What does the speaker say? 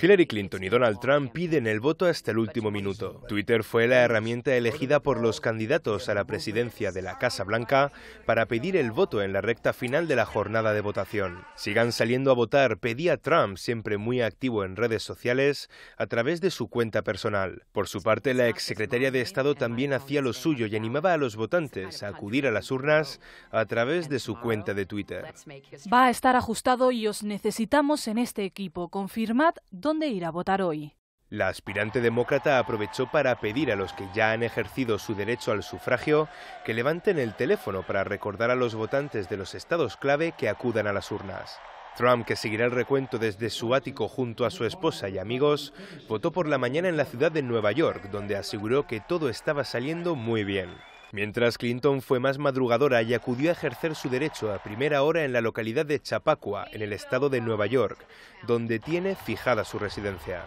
Hillary Clinton y Donald Trump piden el voto hasta el último minuto. Twitter fue la herramienta elegida por los candidatos a la presidencia de la Casa Blanca para pedir el voto en la recta final de la jornada de votación. Sigan saliendo a votar, pedía Trump, siempre muy activo en redes sociales, a través de su cuenta personal. Por su parte, la exsecretaria de Estado también hacía lo suyo y animaba a los votantes a acudir a las urnas a través de su cuenta de Twitter. Va a estar ajustado y os necesitamos en este equipo. Confirmar dónde ir a votar hoy. La aspirante demócrata aprovechó para pedir a los que ya han ejercido su derecho al sufragio que levanten el teléfono para recordar a los votantes de los estados clave que acudan a las urnas. Trump, que seguirá el recuento desde su ático junto a su esposa y amigos, votó por la mañana en la ciudad de Nueva York, donde aseguró que todo estaba saliendo muy bien. Mientras Clinton fue más madrugadora y acudió a ejercer su derecho a primera hora en la localidad de Chappaqua, en el estado de Nueva York, donde tiene fijada su residencia.